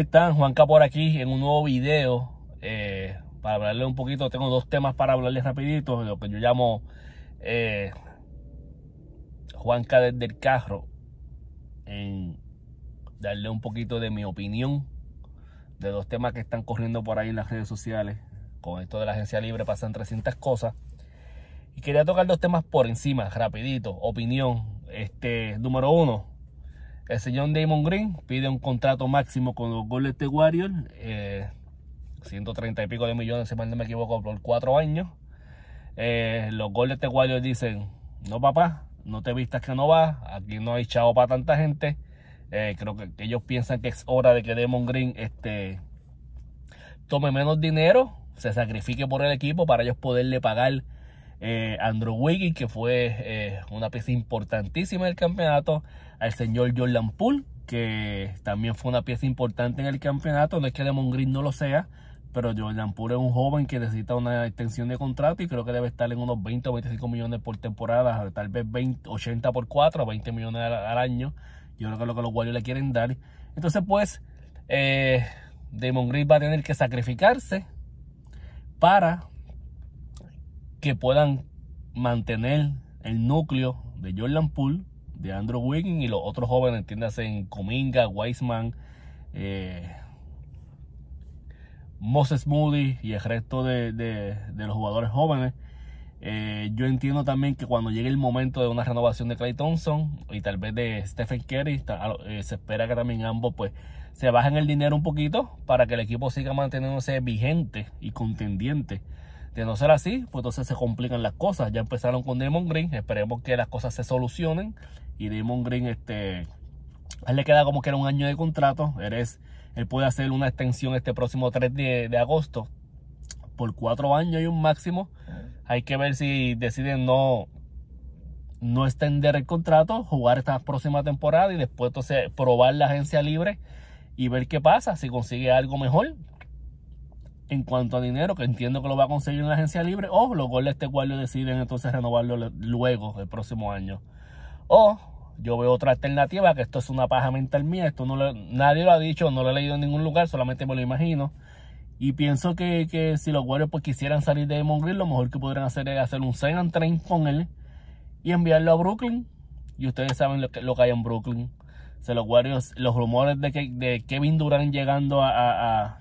están? Juanca por aquí en un nuevo video eh, para hablarle un poquito. Tengo dos temas para hablarles rapidito, lo que pues, yo llamo eh, Juanca desde el carro, en darle un poquito de mi opinión de dos temas que están corriendo por ahí en las redes sociales. Con esto de la agencia libre pasan 300 cosas. Y quería tocar dos temas por encima, rapidito, opinión. Este, número uno, el señor Damon Green pide un contrato máximo con los Golden de 130 eh, y pico de millones, si mal no me equivoco, por cuatro años. Eh, los Golden de Warriors dicen, no papá, no te vistas que no va, aquí no hay chavo para tanta gente. Eh, creo que, ellos piensan que es hora de que Damon Green este, tome menos dinero, se sacrifique por el equipo para ellos poderle pagar eh, Andrew Wiggins, que fue eh, una pieza importantísima del campeonato, al señor Jordan Poole, que también fue una pieza importante en el campeonato, no es que Lemon Green no lo sea, pero Jordan Poole es un joven que necesita una extensión de contrato y creo que debe estar en unos 20 o 25 millones por temporada, tal vez 80 por 4 o 20 millones al, año. Yo creo que es lo que los Warriors le quieren dar. Entonces, pues, eh, Damon va a tener que sacrificarse para que puedan mantener el núcleo de Jordan Poole, de Andrew Wiggins y los otros jóvenes, entiéndase en Cominga, Weisman eh, Moses Moody y el resto de, los jugadores jóvenes. Eh, yo entiendo también que cuando llegue el momento de una renovación de Clay Thompson y tal vez de Stephen Curry, eh, se espera que también ambos pues se bajen el dinero un poquito para que el equipo siga manteniéndose vigente y contendiente de no ser así, pues entonces se complican las cosas. Ya empezaron con Demon Green, esperemos que las cosas se solucionen. Y Demon Green, este, le queda como que era un año de contrato. Él, él puede hacer una extensión este próximo 3 de, agosto por cuatro años y un máximo. Hay que ver si deciden no, no extender el contrato, jugar esta próxima temporada y después entonces probar la agencia libre y ver qué pasa, si consigue algo mejor, en cuanto a dinero, que entiendo que lo va a conseguir en la agencia libre, o los goles de este guardia deciden entonces renovarlo luego, el próximo año. O yo veo otra alternativa, que esto es una paja mental mía, esto no nadie lo ha dicho, no lo he leído en ningún lugar, solamente me lo imagino. Y pienso que, si los Warriors pues, quisieran salir de Demon lo mejor que podrían hacer es hacer un sign and train con él y enviarlo a Brooklyn. Y ustedes saben lo que, lo que hay en Brooklyn. los Warriors, los rumores de, que, Kevin Durant llegando a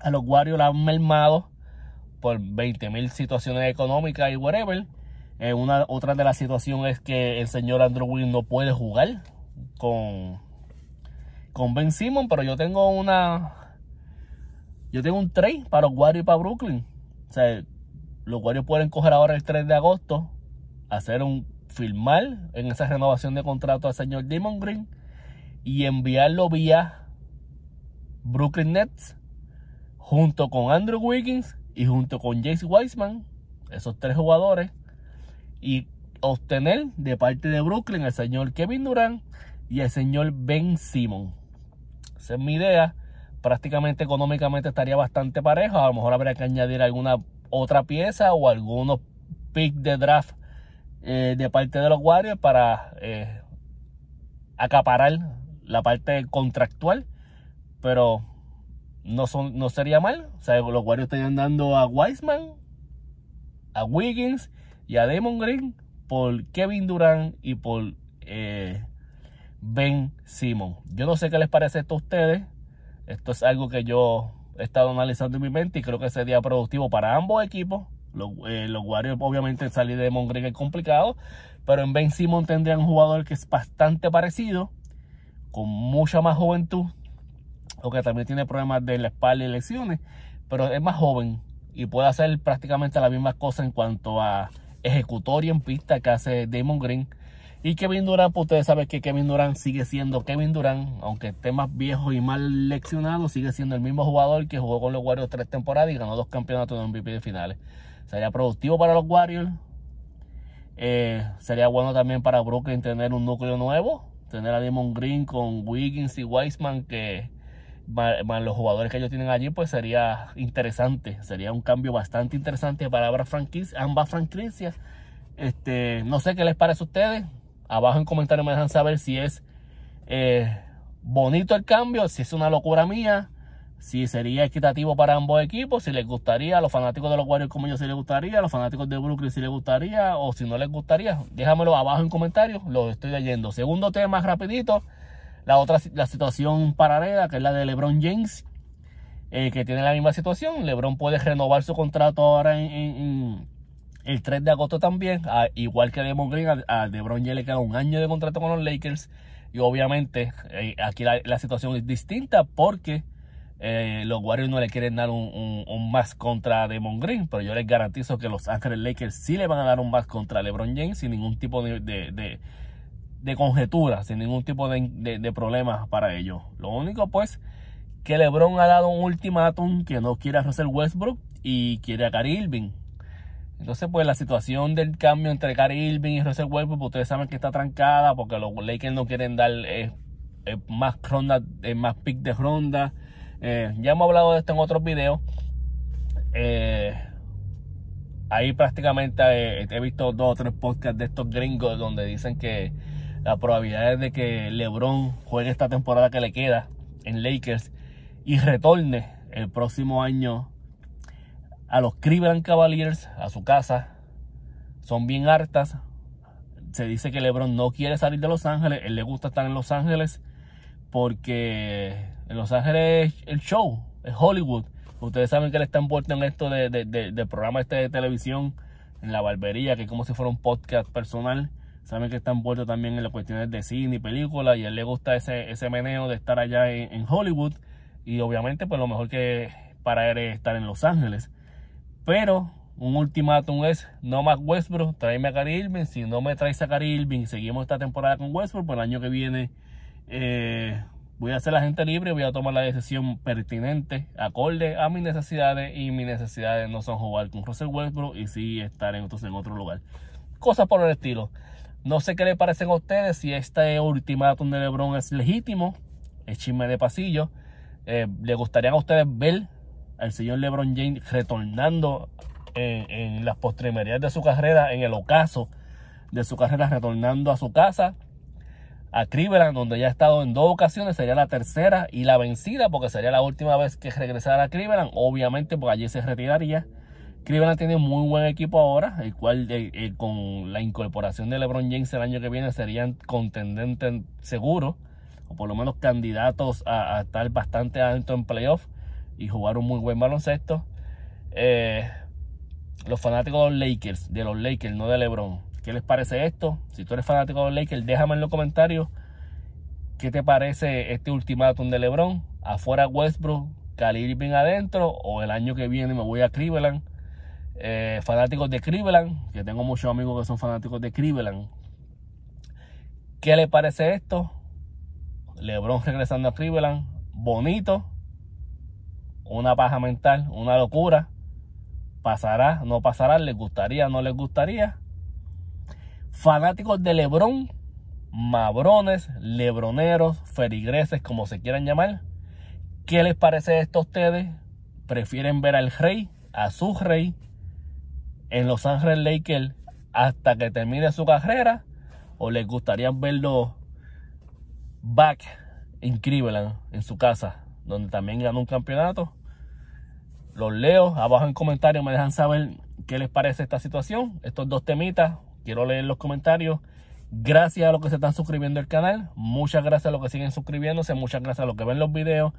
a los Warriors la han mermado por 20.000 situaciones económicas y whatever. Eh, una, otra de las situaciones es que el señor Andrew Wynn no puede jugar con, con Ben Simon, pero yo tengo una. Yo tengo un trade para los Warriors y para Brooklyn. O sea, los Warriors pueden coger ahora el 3 de agosto, hacer un firmar en esa renovación de contrato al señor Demon Green y enviarlo vía Brooklyn Nets junto con Andrew Wiggins y junto con Jace Wiseman, esos tres jugadores, y obtener de parte de Brooklyn El señor Kevin Durant y el señor Ben Simon. Esa es mi idea. Prácticamente económicamente estaría bastante parejo. A lo mejor habría que añadir alguna otra pieza o algunos picks de draft eh, de parte de los Warriors para eh, acaparar la parte contractual. Pero no, sería no mal. O sea, los Warriors estarían dando a Wiseman, a Wiggins y a Damon Green por Kevin Durant y por eh, Ben Simon. Yo no sé qué les parece esto a ustedes. Esto es algo que yo he estado analizando en mi mente y creo que sería productivo para ambos equipos. Los, eh, los Warriors, obviamente, salir de Damon Green es complicado. Pero en Ben Simon tendrían un jugador que es bastante parecido, con mucha más juventud o que también tiene problemas de la espalda y lesiones, pero es más joven y puede hacer prácticamente la misma cosa en cuanto a y en pista que hace Damon Green. Y Kevin Durant, pues ustedes saben que Kevin Durant sigue siendo Kevin Durant, aunque esté más viejo y mal leccionado, sigue siendo el mismo jugador que jugó con los Warriors tres temporadas y ganó dos campeonatos de MVP de finales. Sería productivo para los Warriors. Eh, sería bueno también para Brooklyn tener un núcleo nuevo, tener a Damon Green con Wiggins y Wiseman que los jugadores que ellos tienen allí, pues sería interesante, sería un cambio bastante interesante para ambas franquicias, Este, no sé qué les parece a ustedes. Abajo en comentarios me dejan saber si es eh, bonito el cambio, si es una locura mía, si sería equitativo para ambos equipos, si les gustaría, a los fanáticos de los Warriors como yo si les gustaría, a los fanáticos de Brooklyn si les gustaría, o si no les gustaría, déjamelo abajo en comentarios, los estoy leyendo. Segundo tema, rapidito, la otra, la situación paralela, que es la de LeBron James, eh, que tiene la misma situación. LeBron puede renovar su contrato ahora en, el 3 de agosto también. igual que a Demon Green, a, LeBron le queda un año de contrato con los Lakers. Y obviamente eh, aquí la, situación es distinta porque eh, los Warriors no le quieren dar un, más contra Demon Green. Pero yo les garantizo que los Ángeles Lakers sí le van a dar un más contra LeBron James sin ningún tipo de de conjeturas, sin ningún tipo de, de, problemas para ellos. Lo único pues que LeBron ha dado un ultimátum que no quiere a Russell Westbrook y quiere a Gary Irving. Entonces, pues la situación del cambio entre Gary Irving y Russell Westbrook, ustedes saben que está trancada porque los Lakers no quieren dar eh, eh, más rondas, eh, más pick de ronda. ya hemos hablado de esto en otros videos. ahí prácticamente he visto dos o tres podcasts de estos gringos donde dicen que probabilidad es de que LeBron juegue esta temporada que le queda en Lakers y retorne el próximo año a los Cleveland Cavaliers, a su casa, son bien hartas. Se dice que LeBron no quiere salir de Los Ángeles, él le gusta estar en Los Ángeles porque en Los Ángeles es el show, es Hollywood. Ustedes saben que él está envuelto en esto de, del programa este de televisión, en la barbería, que es como si fuera un podcast personal saben que está envuelto también en las cuestiones de cine y películas y a él le gusta ese, ese meneo de estar allá en, Hollywood y obviamente pues lo mejor que para él es estar en Los Ángeles. Pero un ultimátum es no más Westbrook, tráeme a Gary si no me traes a Gary seguimos esta temporada con Westbrook, Pues el año que viene eh, voy a ser la gente libre, voy a tomar la decisión pertinente, acorde a mis necesidades y mis necesidades no son jugar con Russell Westbrook y sí estar en, en otro lugar. Cosas por el estilo. No sé qué le parecen a ustedes si este ultimátum de LeBron es legítimo, es chisme de pasillo. Eh, ¿Le gustaría a ustedes ver al señor LeBron James retornando eh, en, las postrimerías de su carrera, en el ocaso de su carrera, retornando a su casa? a Cleveland, donde ya ha estado en dos ocasiones, sería la tercera y la vencida, porque sería la última vez que regresara a Cleveland, obviamente porque allí se retiraría. Cleveland tiene muy buen equipo ahora, el cual eh, con la incorporación de LeBron James el año que viene serían contendentes seguros, o por lo menos candidatos a, estar bastante alto en playoffs y jugar un muy buen baloncesto. Eh, los fanáticos de los Lakers, de los Lakers, no de LeBron, ¿qué les parece esto? Si tú eres fanático de los Lakers, déjame en los comentarios qué te parece este ultimátum de LeBron. Afuera Westbrook, Cali adentro, o el año que viene me voy a Cleveland eh, fanáticos de Cleveland, que tengo muchos amigos que son fanáticos de Cleveland. ¿Qué le parece esto? LeBron regresando a Cleveland, bonito, una paja mental, una locura. Pasará, no pasará, les gustaría, no les gustaría. Fanáticos de LeBron, mabrones, lebroneros, ferigreses, como se quieran llamar. ¿Qué les parece esto a ustedes? ¿Prefieren ver al rey, a su rey, en Los Ángeles Lakers hasta que termine su carrera o les gustaría verlo back en Cleveland, en su casa, donde también ganó un campeonato. Los leo abajo en comentarios, me dejan saber qué les parece esta situación, estos dos temitas. Quiero leer los comentarios. Gracias a los que se están suscribiendo al canal, muchas gracias a los que siguen suscribiéndose, muchas gracias a los que ven los videos,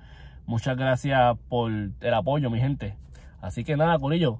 muchas gracias por el apoyo, mi gente. Así que nada, ello